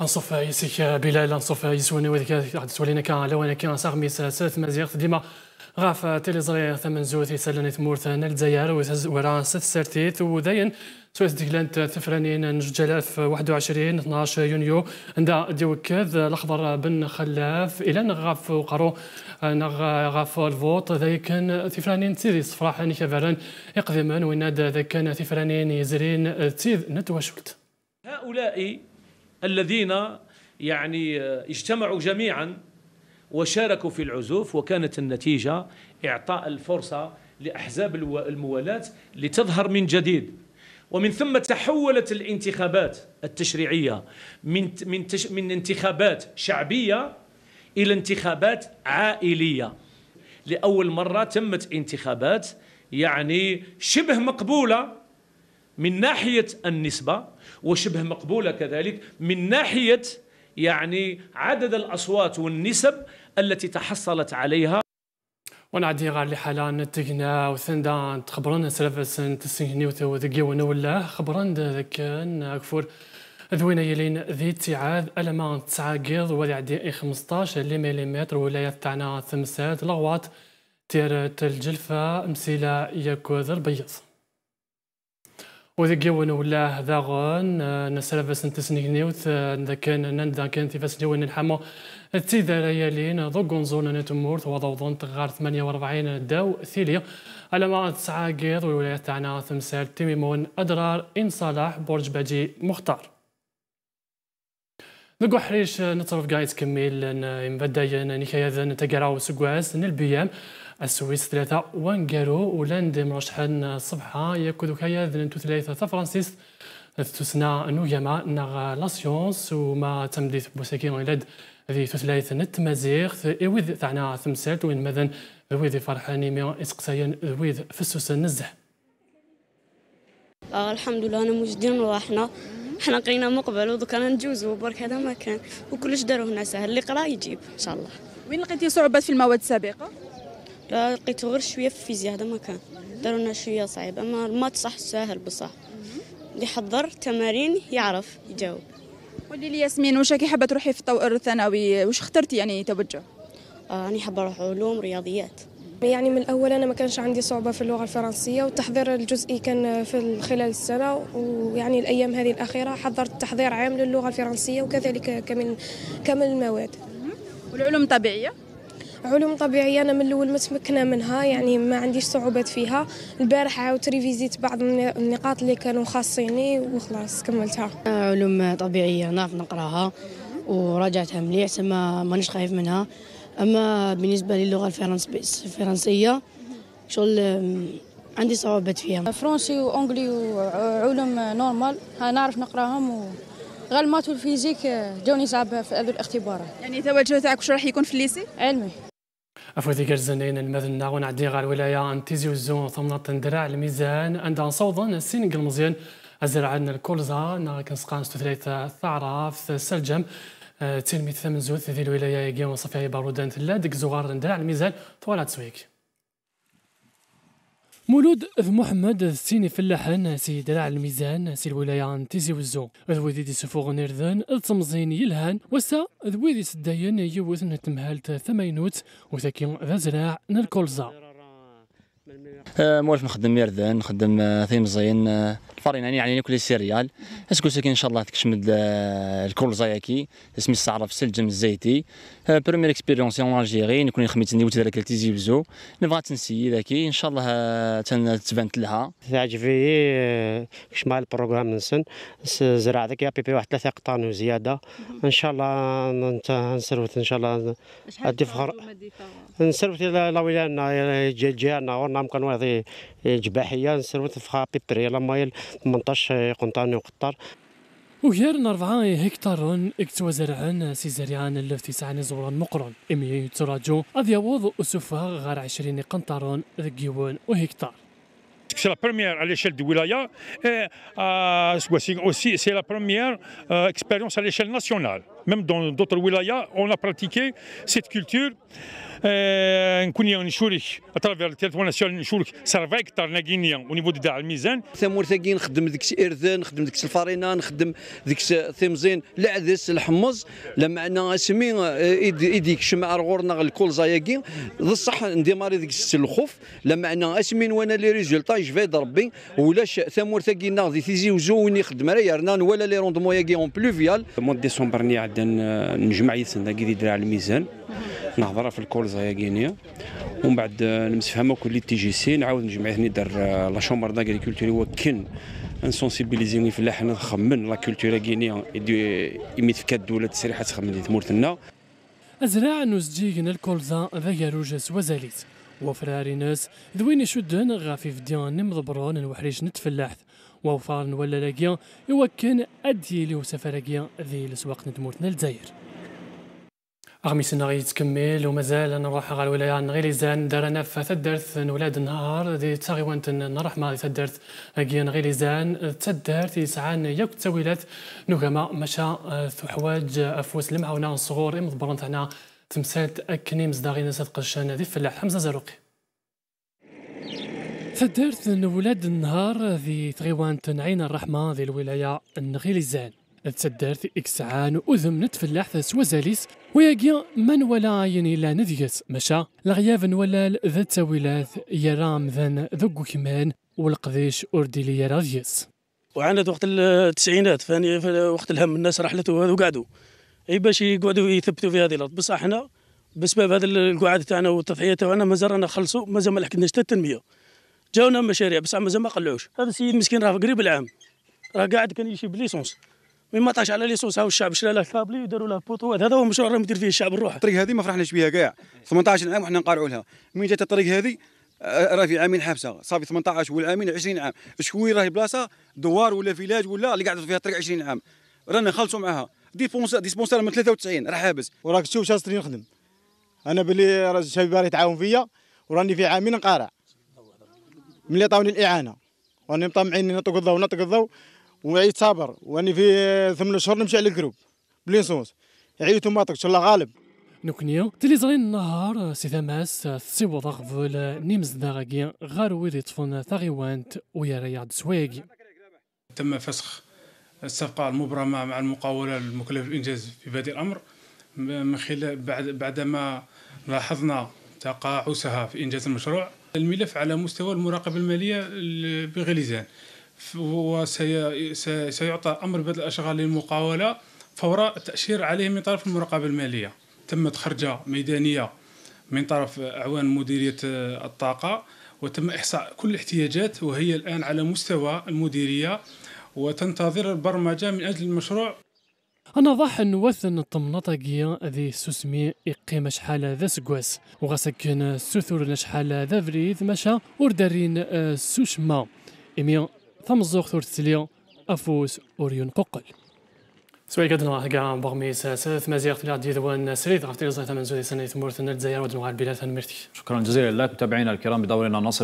انصف يسك بلال انصف يسوني وذيك راح تولينا كان لو انا كان ساغمي ست مزيغ ديما غاف تيليزري ثمن زوث يسالني تمورت انا الجزائر ورا ست سرتيت وذين سويس ديكلانت ثفرانين نج 21 12 يونيو عند ديوكاذ الاخضر بن خلاف الى نغاف وقرو نغاف الفوت ذيك ثفرانين تيدي صفراح كفران يقدمون ويناد ذاك ثفرانين يزرين تيد نتواشلت هؤلاء الذين يعني اجتمعوا جميعا وشاركوا في العزوف وكانت النتيجة إعطاء الفرصة لأحزاب الموالاة لتظهر من جديد ومن ثم تحولت الانتخابات التشريعية من من تش من انتخابات شعبية إلى انتخابات عائلية لأول مرة تمت انتخابات يعني شبه مقبولة من ناحية النسبة وشبه مقبولة كذلك من ناحية يعني عدد الأصوات والنسب التي تحصلت عليها ونعدي غير لحالة نتقنا وثندا تخبرنا سلفة سنة تسجني وتوذقيون ولا خبرنا ذاك كفور ذوينا يلين ذي تعاذ تيعاد ألما تسعاقيض ولعدي 15 إيه ملم ولاية تاعنا ثمسات لغوات تيرت الجلفة مسيلة ياكوذ البيض وذكيون ولا ذاغون آه، نسال فاس نتسنينيوت آه، ذا كان نندا كان في تيفاس ديوان الحما تيدا ليالين ضوك نزون نتمورت وضوضون تغار 48 داو ثيليا على ما تسعى قيض ولايات تاعنا تمثال تيميمون ادرار ان صلاح برج بجي مختار Deg uḥric nettrafga yetttkemmil imbaddayen nikayaden tagara useggas n نلبيام السويس ثلاثة وانقارو ولان صبحا الصبحة ياكد وكاياد نتو ثلاثة فرانسيس تسنى نويما نغ لاسيونس وما تمديث بوسكين ولد ذي ثلاثة نت نتمازيغ إويذ ثعنا تمثالت وين مذن ذويذ فرحاني مي إسقسايا ذويذ فسوس نزه آه، الحمد لله أنا مجدين روحنا حنا لقينا مقبل ودوكا نجوزو برك هذا ما كان وكلش داروا هنا سهل اللي قرا يجيب ان شاء الله وين لقيتي صعوبات في المواد السابقه لا لقيت غير شويه في الفيزياء هذا ما كان داروا لنا شويه صعيب اما المات صح ساهل بصح اللي حضر تمارين يعرف يجاوب قولي لي ياسمين واش كي حابه تروحي في الطور الثانوي واش اخترتي يعني توجه آه حابه اروح علوم رياضيات يعني من الأول أنا ما كانش عندي صعوبة في اللغة الفرنسية والتحضير الجزئي كان في خلال السنة ويعني الأيام هذه الأخيرة حضرت تحضير عام للغة الفرنسية وكذلك كامل كامل المواد والعلوم الطبيعية علوم طبيعيه انا من الاول تمكنا منها يعني ما عنديش صعوبات فيها البارح عاودت ريفيزيت بعض النقاط اللي كانوا خاصيني وخلاص كملتها علوم طبيعيه نعرف نقراها وراجعتها مليح تما مانيش خايف منها اما بالنسبه للغه الفرنسيه شغل عندي صعوبات فيها فرونسي وانجلي وعلوم نورمال نعرف نقراهم و... غير المات والفيزيك آه، جاوني صعب في هذو الاختبارات يعني التوجه تاعك واش راح يكون في الليسي علمي ذيك الزنين المذن ناغون عدي غا الولايه أن تيزي وزون ثمنة تندرع الميزان أن دان صوضا السينق المزيان عندنا الكولزا ناغا كنسقان ستثريت ثعرة في السلجم تلميذ ثمن زوث ذي الولايه ياكي وصفيه بارودان تلا ديك زوار نداع الميزان طوال تسويك مولود ذ محمد السيني فلاحن سي درع الميزان سي الولاية عن تيزي وزو ذويدي ويدي دي سفوغ نيرذن ذ تمزين يلهان وسا ذويدي ويدي سداين يوثن تمهالت ثمينوت وثاكي ذا زراع نالكولزا آه، موالف نخدم ميردان نخدم آه، ثيم زين الفارين آه، يعني يعني كل سيريال اسكو سكي ان شاء الله تكشمد الكول زاياكي اسمي السعرف سلجم الزيتي بريمير اكسبيريونس اون الجيري نكون خميت ندوت ذاك بزو نبغى تنسي ذاكي ان شاء الله تبانت لها كش كشما البروغرام نسن زرع ذاك يا بيبي واحد ثلاثه قطان وزياده ان شاء الله نسرفت ان شاء الله ادي فخر نسروت لا ولا جيالنا نام كان واضي جباحيه نسروت فخا بيبري لا مايل 18 قنطاني وقطر وغير نرفعة هكتار اكتوا زرعان سي زريان اللف تسعاني زوران مقرن امي تراجو اذيوض اسفها غير 20 قنطار ذكيون وهكتار C'est la première à l'échelle du wilaya et euh, aussi c'est la première euh, expérience à l'échelle nationale. même dans d'autres wilayas, on a pratiqué cette culture. نكون نشورك اترافير التيريتوار ناسيونال نشورك سيرفا هكتار ناكينيا او الميزان نخدم ديك الارذان نخدم الفارينه نخدم العدس الحمص ايديك الكولزا ياكي بصح نديماري الخوف لا معنى اسمين وانا لي ريزولتا يجفيد ربي ولاش ثامور ثاكي ناخذ تيزي وزو وين يخدم راه يرنا ولا لي روندمون ياكي اون بلوفيال ديسمبر حدا آه، نجمع يسن كي يدير على الميزان نهضر في الكولزا يا كينيا ومن بعد آه، نمسفهمها كل تي جي سي نعاود نجمع هني دار آه، لا شومبر داغريكولتور وكن في الفلاح نخمن لا كولتور كينيا يميت في كاد دوله تسريحه تخمن ثمورتنا نوزجي هنا الكولزا ذا يروجس وزاليت وفراري ناس ذوين شدن غافي ديان نمضبرون وحريش نتفلاحت ووفار ولا لاكيا يوكن أدي لي وسفرقيا ذي الأسواق ندمورتنا الجزائر اغمي غي تكمل ومازال أنا نروح على الولاية غير زان دارنا في تدرت ولاد النهار دي وانت نروح مع تدرت أكيان غير زان تدرت يسعان ياك التاويلات نوغاما مشا ثو آه، حواج أفوس آه، المعاونة الصغور امضبرون تاعنا هنا تمسات أكني مزداغين ساد قشان ذي فلاح حمزة زروقي تدرت أن ولاد النهار ذي تغيوان تنعين الرحمة ذي الولاية النغيليزان تسدرت إكسعان أذم نتفلاح ثاس وزاليس ويجي من ولا عيني لا نذيس مشا لغياف ولال ذات تاويلات يرام ذن ذو كمان والقديش اورديلي يرا ديس وعانت وقت التسعينات فاني وقت الهم الناس رحلته وهذو قعدوا اي باش يقعدوا يثبتوا في هذه الارض بصح احنا بسبب هذا القعاد تاعنا والتضحيه تاعنا مازال رانا خلصوا مازال ما لحقناش حتى التنميه جاونا مشاريع بصح مازال ما قلعوش هذا السيد مسكين راه قريب العام راه قاعد كان يمشي بليسونس مي ما طاش على ليسونس هاو الشعب شرا له كابلي وداروا له بوطوات هذا هو المشروع راه مدير فيه الشعب الروح الطريق هذه ما فرحناش بها كاع 18 عام وحنا نقارعوا لها من جات الطريق هذه آه، راه في عامين حبسه صافي 18 والعامين 20 عام شكون راهي بلاصه دوار ولا فيلاج ولا اللي قاعد فيها الطريق 20 عام رانا خلصوا معاها ديسبونسر ديسبونسار من 93 راه حابس وراك تشوف شاسترين نخدم انا بلي راه الشباب راه يتعاون فيا وراني في عامين نقارع ملي عطاوني الاعانه واني مطمعين نطق الضوء نطق الضوء صابر واني في ثمان شهور نمشي على الجروب بليسونس عيت وما طقش الله غالب نكنيو زغين النهار سي ثماس سي ضغفل نيمز داغاكي غار ويدي طفون ثاغيوانت ويا رياض سويكي تم فسخ الصفقة المبرمة مع المقاولة المكلفه بالانجاز في بادئ الأمر من خلال بعد بعدما لاحظنا تقاعسها في إنجاز المشروع الملف على مستوى المراقبة المالية بغليزان وسيعطى أمر بهذه الأشغال للمقاولة فور التأشير عليه من طرف المراقبة المالية تمت خرجة ميدانية من طرف أعوان مديرية الطاقة وتم إحصاء كل الاحتياجات وهي الآن على مستوى المديرية وتنتظر البرمجة من أجل المشروع انا ضح نوثن الطمنطقية ذي سوسمي اقيم شحال ذا سكواس وغسكن سوثور شحال ذا فريد مشا وردارين آه، سوشما إمي ثمزوغ ثور تسليا أفوس أوريون ققل سوي كادنا راه كاع بغمي ثلاث مزيغ تلي غادي ذوان سريت غافتي زيت من زودي سنة ثمورت الجزائر ودنوها البلاد مرتي شكرا جزيلا لك متابعينا الكرام بدورنا نصل